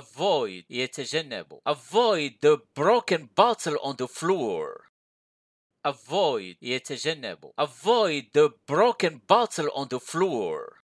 avoid يتجنب avoid the broken bottle on the floor avoid يتجنب avoid the broken bottle on the floor